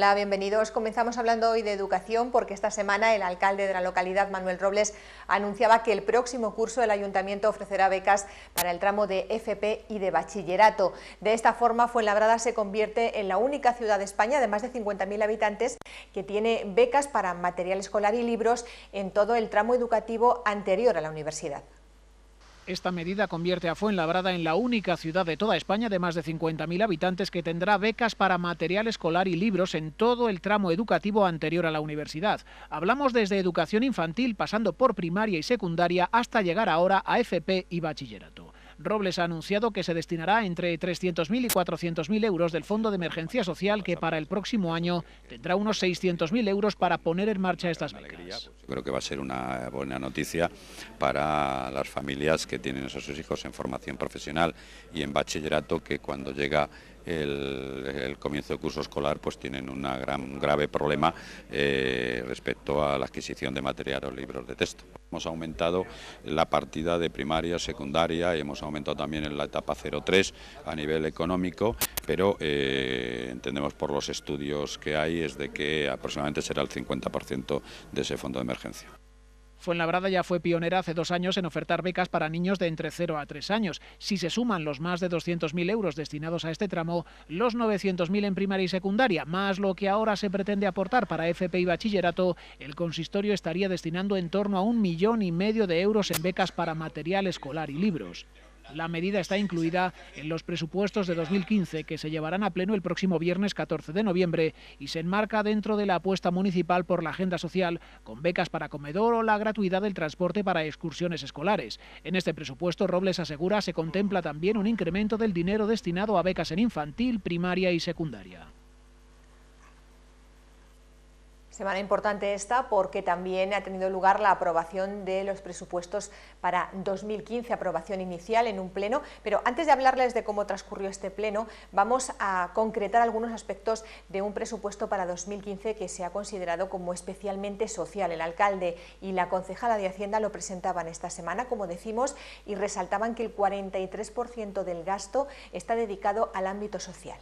Hola, bienvenidos. Comenzamos hablando hoy de educación porque esta semana el alcalde de la localidad, Manuel Robles, anunciaba que el próximo curso del ayuntamiento ofrecerá becas para el tramo de FP y de bachillerato. De esta forma, Fuenlabrada se convierte en la única ciudad de España de más de 50.000 habitantes que tiene becas para material escolar y libros en todo el tramo educativo anterior a la universidad. Esta medida convierte a Fuenlabrada en la única ciudad de toda España de más de 50.000 habitantes que tendrá becas para material escolar y libros en todo el tramo educativo anterior a la universidad. Hablamos desde educación infantil, pasando por primaria y secundaria, hasta llegar ahora a FP y bachillerato. Robles ha anunciado que se destinará entre 300.000 y 400.000 euros del Fondo de Emergencia Social, que para el próximo año tendrá unos 600.000 euros para poner en marcha estas becas. Pues, creo que va a ser una buena noticia para las familias que tienen a sus hijos en formación profesional y en bachillerato, que cuando llega el, comienzo de curso escolar pues tienen gran, un grave problema eh, respecto a la adquisición de material o libros de texto. Hemos aumentado la partida de primaria, secundaria y hemos aumentado también en la etapa 03 a nivel económico, pero eh, entendemos por los estudios que hay es de que aproximadamente será el 50% de ese fondo de emergencia. Fuenlabrada ya fue pionera hace dos años en ofertar becas para niños de entre 0 a 3 años. Si se suman los más de 200.000 euros destinados a este tramo, los 900.000 en primaria y secundaria, más lo que ahora se pretende aportar para FP y bachillerato, el consistorio estaría destinando en torno a un millón y medio de euros en becas para material escolar y libros. La medida está incluida en los presupuestos de 2015 que se llevarán a pleno el próximo viernes 14 de noviembre y se enmarca dentro de la apuesta municipal por la agenda social con becas para comedor o la gratuidad del transporte para excursiones escolares. En este presupuesto, Robles asegura, se contempla también un incremento del dinero destinado a becas en infantil, primaria y secundaria. Semana importante esta porque también ha tenido lugar la aprobación de los presupuestos para 2015, aprobación inicial en un pleno, pero antes de hablarles de cómo transcurrió este pleno, vamos a concretar algunos aspectos de un presupuesto para 2015 que se ha considerado como especialmente social. El alcalde y la concejala de Hacienda lo presentaban esta semana, como decimos, y resaltaban que el 43% del gasto está dedicado al ámbito social.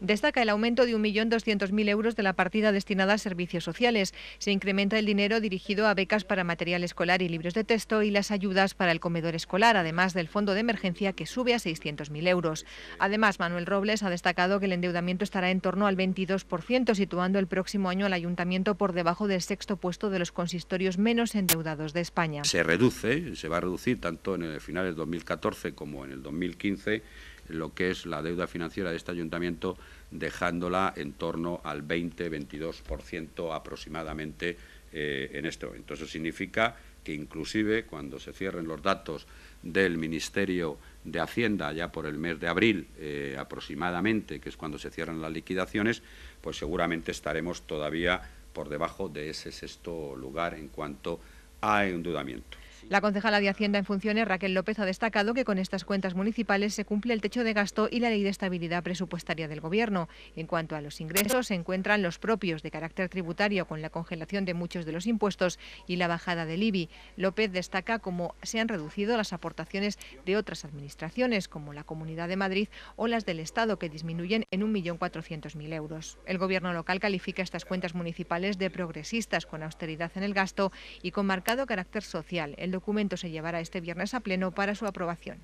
Destaca el aumento de 1.200.000 euros de la partida destinada a servicios sociales. Se incrementa el dinero dirigido a becas para material escolar y libros de texto y las ayudas para el comedor escolar, además del fondo de emergencia que sube a 600.000 euros. Además, Manuel Robles ha destacado que el endeudamiento estará en torno al 22%, situando el próximo año al ayuntamiento por debajo del sexto puesto de los consistorios menos endeudados de España. Se reduce, se va a reducir tanto en el final del 2014 como en el 2015 lo que es la deuda financiera de este ayuntamiento, dejándola en torno al 20-22% aproximadamente eh, en este momento. Eso significa que inclusive cuando se cierren los datos del Ministerio de Hacienda ya por el mes de abril eh, aproximadamente, que es cuando se cierran las liquidaciones, pues seguramente estaremos todavía por debajo de ese sexto lugar en cuanto a endeudamiento. La concejala de Hacienda en funciones, Raquel López, ha destacado que con estas cuentas municipales se cumple el techo de gasto y la ley de estabilidad presupuestaria del Gobierno. En cuanto a los ingresos, se encuentran los propios de carácter tributario con la congelación de muchos de los impuestos y la bajada del IBI. López destaca cómo se han reducido las aportaciones de otras administraciones, como la Comunidad de Madrid o las del Estado, que disminuyen en 1.400.000 euros. El Gobierno local califica estas cuentas municipales de progresistas, con austeridad en el gasto y con marcado carácter social documento se llevará este viernes a pleno para su aprobación.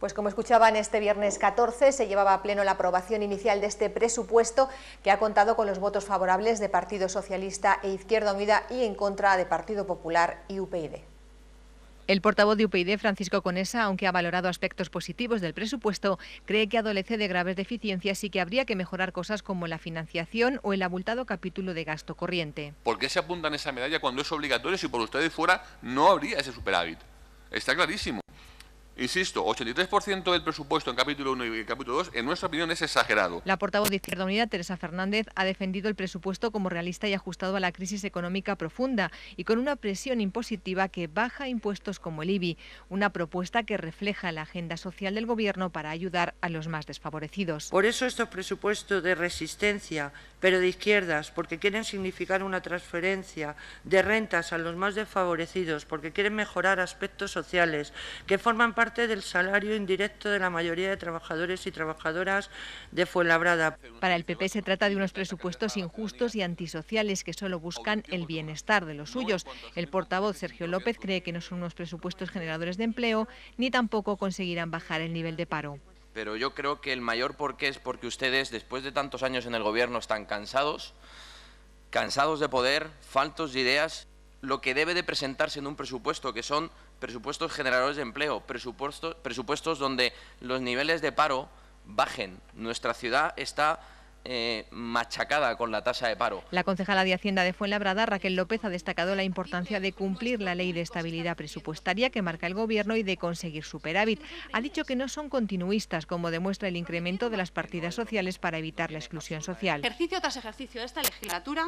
Pues como escuchaban, este viernes 14 se llevaba a pleno la aprobación inicial de este presupuesto que ha contado con los votos favorables de Partido Socialista e Izquierda Unida y en contra de Partido Popular y UPyD. El portavoz de UPyD, Francisco Conesa, aunque ha valorado aspectos positivos del presupuesto, cree que adolece de graves deficiencias y que habría que mejorar cosas como la financiación o el abultado capítulo de gasto corriente. ¿Por qué se apuntan esa medalla cuando es obligatorio si por ustedes fuera no habría ese superávit? Está clarísimo. Insisto, 83% del presupuesto en capítulo 1 y capítulo 2, en nuestra opinión, es exagerado. La portavoz de Izquierda Unida, Teresa Fernández, ha defendido el presupuesto como realista y ajustado a la crisis económica profunda y con una presión impositiva que baja impuestos como el IBI, una propuesta que refleja la agenda social del Gobierno para ayudar a los más desfavorecidos. Por eso estos presupuestos de resistencia, pero de izquierdas, porque quieren significar una transferencia de rentas a los más desfavorecidos, porque quieren mejorar aspectos sociales que forman parte parte del salario indirecto de la mayoría de trabajadores y trabajadoras de Fuenlabrada. Para el PP se trata de unos presupuestos injustos y antisociales que solo buscan el bienestar de los suyos. El portavoz Sergio López cree que no son unos presupuestos generadores de empleo ni tampoco conseguirán bajar el nivel de paro pero yo creo que el mayor porqué es porque ustedes, después de tantos años en el gobierno, están cansados, cansados de poder, faltos de ideas, lo que debe de presentarse en un presupuesto, que son presupuestos generadores de empleo, presupuestos, presupuestos donde los niveles de paro bajen. Nuestra ciudad está eh, machacada con la tasa de paro. La concejala de Hacienda de Fuenlabrada, Raquel López, ha destacado la importancia de cumplir la ley de estabilidad presupuestaria que marca el Gobierno y de conseguir superávit. Ha dicho que no son continuistas, como demuestra el incremento de las partidas sociales para evitar la exclusión social. Ejercicio tras ejercicio de esta legislatura,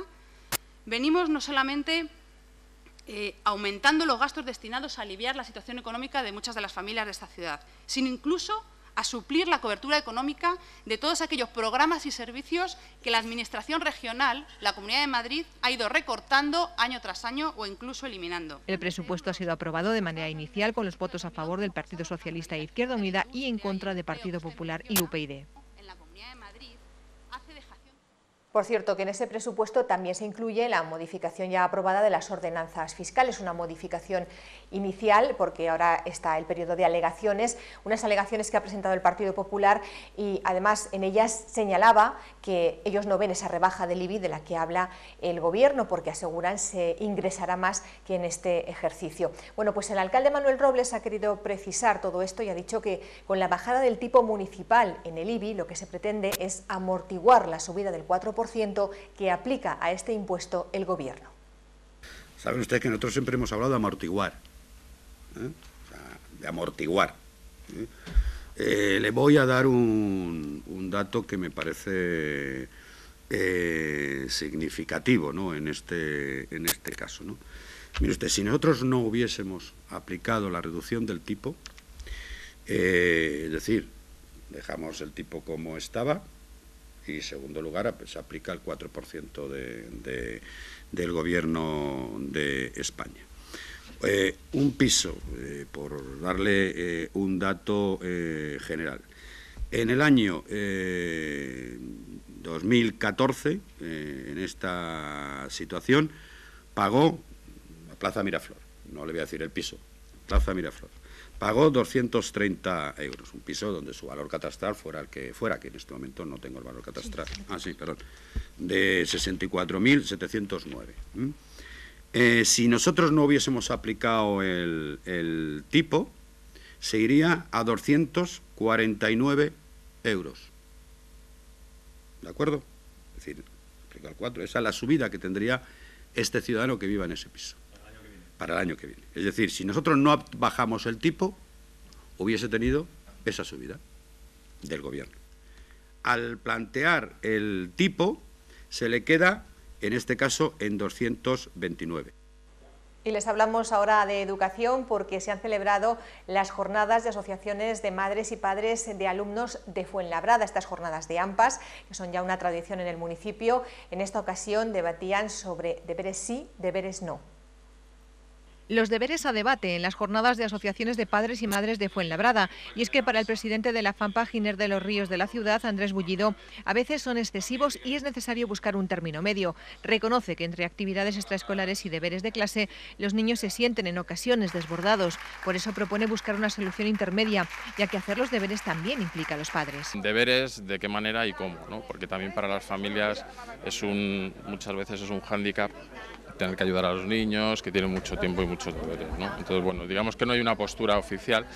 venimos no solamente eh, aumentando los gastos destinados a aliviar la situación económica de muchas de las familias de esta ciudad, sino incluso a suplir la cobertura económica de todos aquellos programas y servicios que la Administración regional, la Comunidad de Madrid, ha ido recortando año tras año o incluso eliminando. El presupuesto ha sido aprobado de manera inicial con los votos a favor del Partido Socialista e Izquierda Unida y en contra del Partido Popular y UPyD. Por cierto, que en ese presupuesto también se incluye la modificación ya aprobada de las ordenanzas fiscales, una modificación inicial, porque ahora está el periodo de alegaciones, unas alegaciones que ha presentado el Partido Popular y además en ellas señalaba que ellos no ven esa rebaja del IBI de la que habla el Gobierno, porque aseguran se ingresará más que en este ejercicio. Bueno, pues el alcalde Manuel Robles ha querido precisar todo esto y ha dicho que con la bajada del tipo municipal en el IBI lo que se pretende es amortiguar la subida del 4%, que aplica a este impuesto el Gobierno. Saben ustedes que nosotros siempre hemos hablado de amortiguar, ¿eh? de amortiguar. ¿eh? Eh, le voy a dar un, un dato que me parece significativo en, este, en este caso. ¿no? Mire usted, si nosotros no hubiésemos aplicado la reducción del tipo, es decir, dejamos el tipo como estaba, y, segundo lugar, pues, se aplica el 4% de, del Gobierno de España. Eh, un piso, eh, por darle eh, un dato general. En el año 2014, en esta situación, pagó la Plaza Miraflor, no le voy a decir el piso, Plaza Miraflor, pagó 230 euros, un piso donde su valor catastral fuera el que fuera, que en este momento no tengo el valor catastral, ah, sí, perdón, de 64.709. Eh, si nosotros no hubiésemos aplicado el, tipo, se iría a 249 euros. ¿De acuerdo? Es decir, aplicar el 4. Esa es la subida que tendría este ciudadano que viva en ese piso para el año que viene. Es decir, si nosotros no bajamos el tipo, hubiese tenido esa subida del gobierno. Al plantear el tipo, se le queda, en este caso, en 229. Y les hablamos ahora de educación porque se han celebrado las jornadas de asociaciones de madres y padres de alumnos de Fuenlabrada, estas jornadas de AMPAS, que son ya una tradición en el municipio. En esta ocasión debatían sobre deberes sí, deberes no los deberes a debate en las jornadas de asociaciones de padres y madres de Fuenlabrada. Y es que para el presidente de la FAMPA, Giner de los Ríos de la ciudad, Andrés Bullido, a veces son excesivos y es necesario buscar un término medio. Reconoce que entre actividades extraescolares y deberes de clase, los niños se sienten en ocasiones desbordados. Por eso propone buscar una solución intermedia, ya que hacer los deberes también implica a los padres. Deberes, de qué manera y cómo, porque también para las familias es un, muchas veces es un hándicap tener que ayudar a los niños, que tienen mucho tiempo y muchos deberes. Entonces, bueno, digamos que no hay una postura oficial,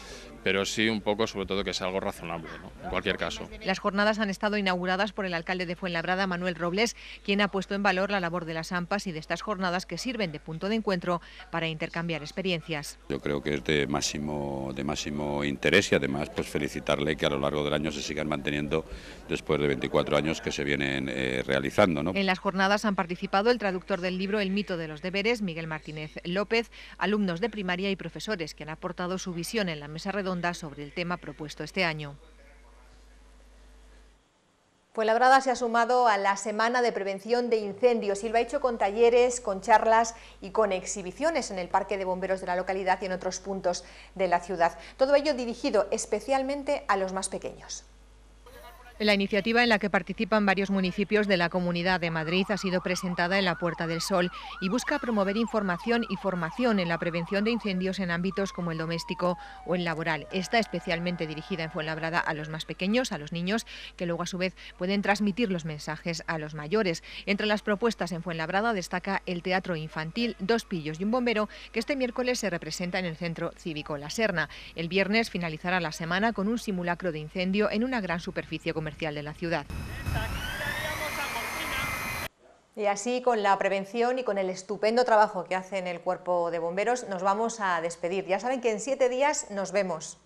pero sí un poco, sobre todo, que sea algo razonable, ¿no? en cualquier caso. Las jornadas han estado inauguradas por el alcalde de Fuenlabrada, Manuel Robles, quien ha puesto en valor la labor de las AMPAs y de estas jornadas que sirven de punto de encuentro para intercambiar experiencias. Yo creo que es de máximo, de máximo interés y además pues felicitarle que a lo largo del año se sigan manteniendo después de 24 años que se vienen eh, realizando. ¿no? En las jornadas han participado el traductor del libro El mito de los deberes, Miguel Martínez López, alumnos de primaria y profesores que han aportado su visión en la mesa redonda sobre el tema propuesto este año. Fuenlabrada pues se ha sumado a la Semana de Prevención de Incendios y lo ha hecho con talleres, con charlas y con exhibiciones en el Parque de Bomberos de la localidad y en otros puntos de la ciudad. Todo ello dirigido especialmente a los más pequeños. La iniciativa en la que participan varios municipios de la Comunidad de Madrid ha sido presentada en la Puerta del Sol y busca promover información y formación en la prevención de incendios en ámbitos como el doméstico o el laboral. Está especialmente dirigida en Fuenlabrada a los más pequeños, a los niños, que luego a su vez pueden transmitir los mensajes a los mayores. Entre las propuestas en Fuenlabrada destaca el teatro infantil, dos pillos y un bombero, que este miércoles se representa en el Centro Cívico La Serna. El viernes finalizará la semana con un simulacro de incendio en una gran superficie comercial de la ciudad. Y así, con la prevención y con el estupendo trabajo que hacen el Cuerpo de Bomberos, nos vamos a despedir. Ya saben que en siete días nos vemos.